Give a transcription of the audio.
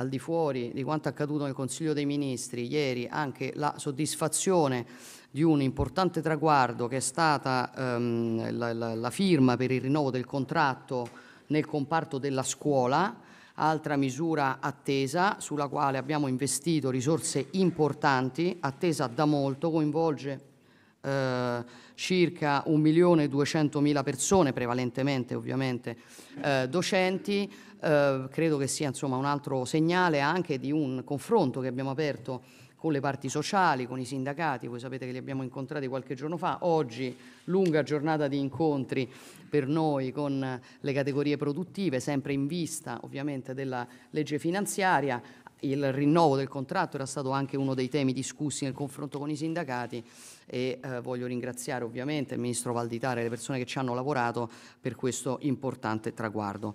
al di fuori di quanto accaduto nel Consiglio dei Ministri ieri, anche la soddisfazione di un importante traguardo che è stata ehm, la, la, la firma per il rinnovo del contratto nel comparto della scuola, altra misura attesa sulla quale abbiamo investito risorse importanti, attesa da molto, coinvolge eh, circa 1.200.000 persone, prevalentemente ovviamente eh, docenti, eh, credo che sia insomma, un altro segnale anche di un confronto che abbiamo aperto con le parti sociali, con i sindacati, voi sapete che li abbiamo incontrati qualche giorno fa, oggi lunga giornata di incontri per noi con le categorie produttive, sempre in vista ovviamente della legge finanziaria, il rinnovo del contratto era stato anche uno dei temi discussi nel confronto con i sindacati e eh, voglio ringraziare ovviamente il Ministro Valditare e le persone che ci hanno lavorato per questo importante traguardo.